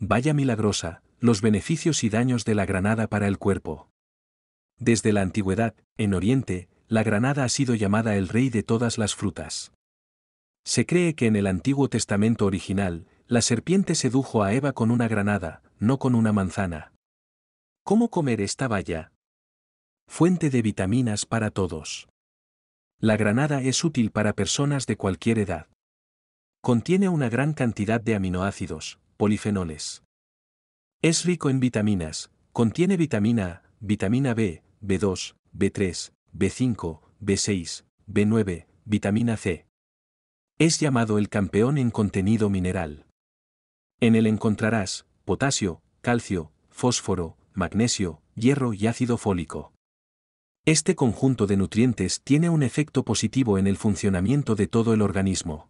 Vaya milagrosa, los beneficios y daños de la granada para el cuerpo. Desde la antigüedad, en Oriente, la granada ha sido llamada el rey de todas las frutas. Se cree que en el Antiguo Testamento original, la serpiente sedujo a Eva con una granada, no con una manzana. ¿Cómo comer esta valla? Fuente de vitaminas para todos. La granada es útil para personas de cualquier edad. Contiene una gran cantidad de aminoácidos, polifenoles. Es rico en vitaminas, contiene vitamina A, vitamina B, B2, B3, B5, B6, B9, vitamina C. Es llamado el campeón en contenido mineral. En él encontrarás potasio, calcio, fósforo, magnesio, hierro y ácido fólico. Este conjunto de nutrientes tiene un efecto positivo en el funcionamiento de todo el organismo.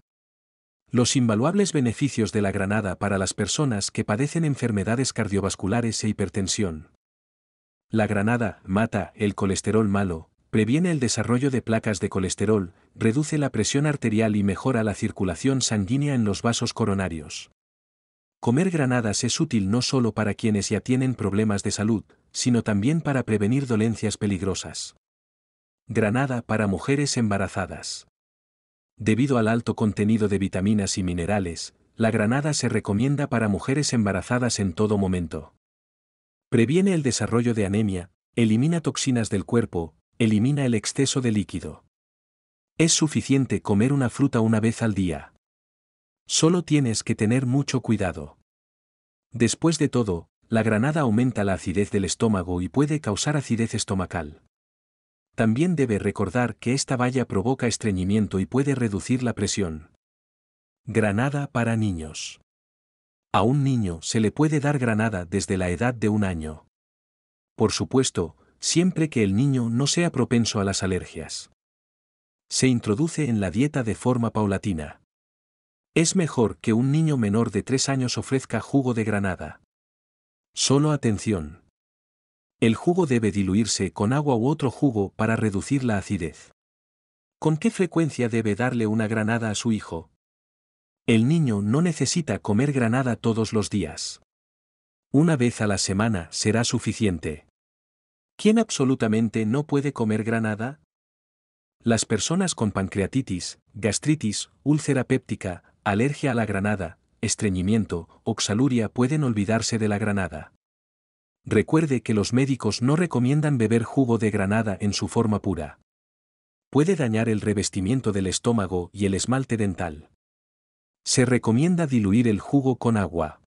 Los invaluables beneficios de la granada para las personas que padecen enfermedades cardiovasculares e hipertensión. La granada mata el colesterol malo, previene el desarrollo de placas de colesterol, reduce la presión arterial y mejora la circulación sanguínea en los vasos coronarios. Comer granadas es útil no solo para quienes ya tienen problemas de salud, sino también para prevenir dolencias peligrosas. Granada para mujeres embarazadas. Debido al alto contenido de vitaminas y minerales, la granada se recomienda para mujeres embarazadas en todo momento. Previene el desarrollo de anemia, elimina toxinas del cuerpo, elimina el exceso de líquido. Es suficiente comer una fruta una vez al día. Solo tienes que tener mucho cuidado. Después de todo, la granada aumenta la acidez del estómago y puede causar acidez estomacal. También debe recordar que esta valla provoca estreñimiento y puede reducir la presión. Granada para niños. A un niño se le puede dar granada desde la edad de un año. Por supuesto, siempre que el niño no sea propenso a las alergias. Se introduce en la dieta de forma paulatina. Es mejor que un niño menor de 3 años ofrezca jugo de granada. Solo atención. El jugo debe diluirse con agua u otro jugo para reducir la acidez. ¿Con qué frecuencia debe darle una granada a su hijo? El niño no necesita comer granada todos los días. Una vez a la semana será suficiente. ¿Quién absolutamente no puede comer granada? Las personas con pancreatitis, gastritis, úlcera péptica, alergia a la granada, estreñimiento, oxaluria pueden olvidarse de la granada recuerde que los médicos no recomiendan beber jugo de granada en su forma pura. Puede dañar el revestimiento del estómago y el esmalte dental. Se recomienda diluir el jugo con agua.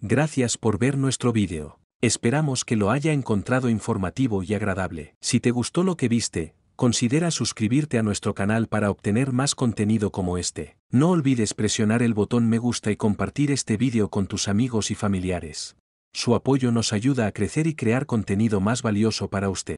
Gracias por ver nuestro vídeo. Esperamos que lo haya encontrado informativo y agradable. Si te gustó lo que viste, considera suscribirte a nuestro canal para obtener más contenido como este. No olvides presionar el botón me gusta y compartir este vídeo con tus amigos y familiares. Su apoyo nos ayuda a crecer y crear contenido más valioso para usted.